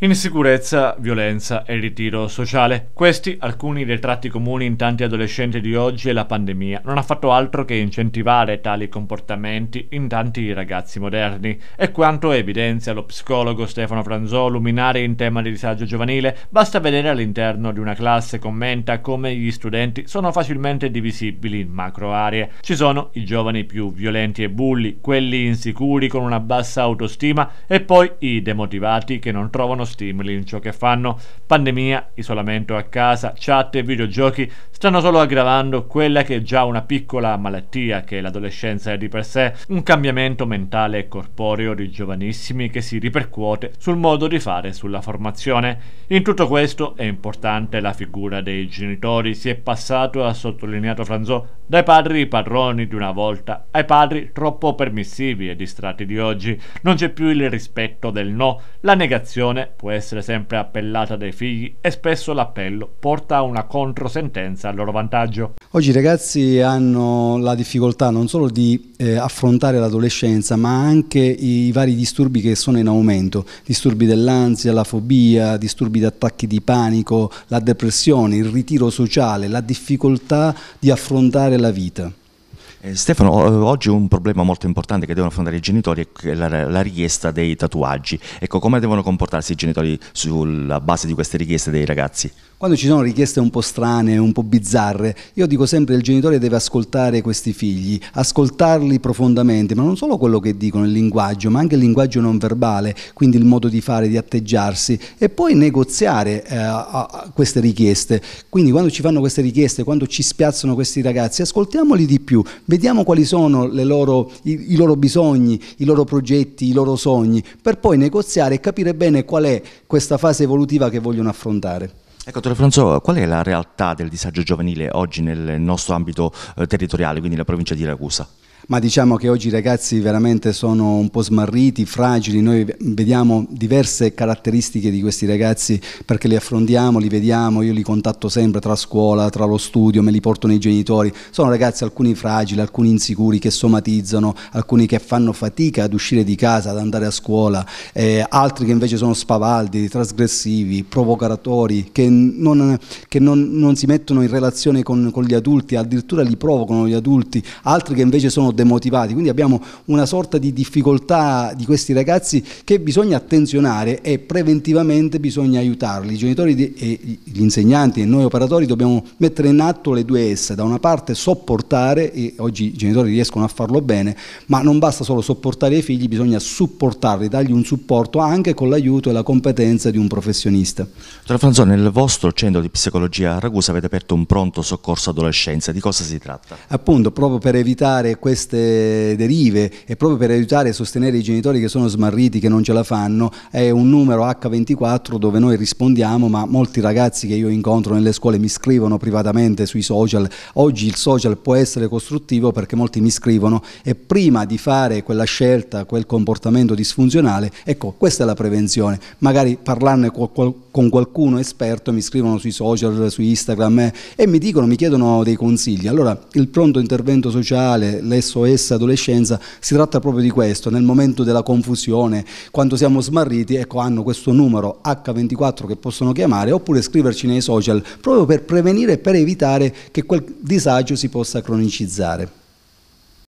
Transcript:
Insicurezza, violenza e ritiro sociale. Questi alcuni dei tratti comuni in tanti adolescenti di oggi e la pandemia non ha fatto altro che incentivare tali comportamenti in tanti ragazzi moderni. E quanto evidenzia lo psicologo Stefano Franzò, luminare in tema di disagio giovanile, basta vedere all'interno di una classe commenta come gli studenti sono facilmente divisibili in macro aree. Ci sono i giovani più violenti e bulli, quelli insicuri con una bassa autostima e poi i demotivati che non trovano stimoli in ciò che fanno. Pandemia, isolamento a casa, chat e videogiochi stanno solo aggravando quella che è già una piccola malattia che l'adolescenza è di per sé, un cambiamento mentale e corporeo di giovanissimi che si ripercuote sul modo di fare sulla formazione. In tutto questo è importante la figura dei genitori, si è passato, ha sottolineato Franzò, dai padri padroni di una volta ai padri troppo permissivi e distratti di oggi. Non c'è più il rispetto del no, la negazione può essere sempre appellata dai figli e spesso l'appello porta a una controsentenza a loro vantaggio. Oggi i ragazzi hanno la difficoltà non solo di eh, affrontare l'adolescenza ma anche i vari disturbi che sono in aumento, disturbi dell'ansia, la fobia, disturbi di attacchi di panico, la depressione, il ritiro sociale, la difficoltà di affrontare la vita. Eh, Stefano, eh, oggi un problema molto importante che devono affrontare i genitori è la, la, richiesta dei tatuaggi. Ecco, come devono comportarsi i genitori sulla base di queste richieste dei ragazzi? Quando ci sono richieste un po' strane, un po' bizzarre, io dico sempre che il genitore deve ascoltare questi figli, ascoltarli profondamente, ma non solo quello che dicono, il linguaggio, ma anche il linguaggio non verbale, quindi il modo di fare, di atteggiarsi e poi negoziare eh, queste richieste. Quindi quando ci fanno queste richieste, quando ci spiazzano questi ragazzi, ascoltiamoli di più, vediamo quali sono loro, i, i loro bisogni, i loro progetti, i loro sogni, per poi negoziare e capire bene qual è questa fase evolutiva che vogliono affrontare. Ecco, Tore Franzo, qual è la realtà del disagio giovanile oggi nel nostro ambito eh, territoriale, quindi nella provincia di Ragusa? ma diciamo che oggi i ragazzi veramente sono un po' smarriti, fragili, noi vediamo diverse caratteristiche di questi ragazzi perché li affrontiamo, li vediamo, io li contatto sempre tra scuola, tra lo studio, me li porto nei genitori, sono ragazzi alcuni fragili, alcuni insicuri che somatizzano, alcuni che fanno fatica ad uscire di casa, ad andare a scuola, eh, altri che invece sono spavaldi, trasgressivi, provocatori, che, non, che non, non si mettono in relazione con, con gli adulti, addirittura li provocano gli adulti, altri che invece sono sono demotivati, quindi abbiamo una sorta di difficoltà di questi ragazzi che bisogna attenzionare e preventivamente bisogna aiutarli. I genitori e gli insegnanti e noi operatori dobbiamo mettere in atto le due S, da una parte sopportare, e oggi i genitori riescono a farlo bene, ma non basta solo sopportare i figli, bisogna supportarli, dargli un supporto anche con l'aiuto e la competenza di un professionista. Dottor Franzone, nel vostro centro di psicologia a Ragusa avete aperto un pronto soccorso adolescenza, di cosa si tratta? Appunto, proprio per evitare questo queste derive e proprio per aiutare e sostenere i genitori che sono smarriti, che non ce la fanno, è un numero H24 dove noi rispondiamo, ma molti ragazzi che io incontro nelle scuole mi scrivono privatamente sui social. Oggi il social può essere costruttivo perché molti mi scrivono e prima di fare quella scelta, quel comportamento disfunzionale, ecco, questa è la prevenzione. Magari parlarne con qualcuno con qualcuno esperto, mi scrivono sui social, su Instagram eh, e mi dicono, mi chiedono dei consigli. Allora, il pronto intervento sociale, l'SOS adolescenza, si tratta proprio di questo, nel momento della confusione, quando siamo smarriti, ecco, hanno questo numero H24 che possono chiamare oppure scriverci nei social, proprio per prevenire e per evitare che quel disagio si possa cronicizzare.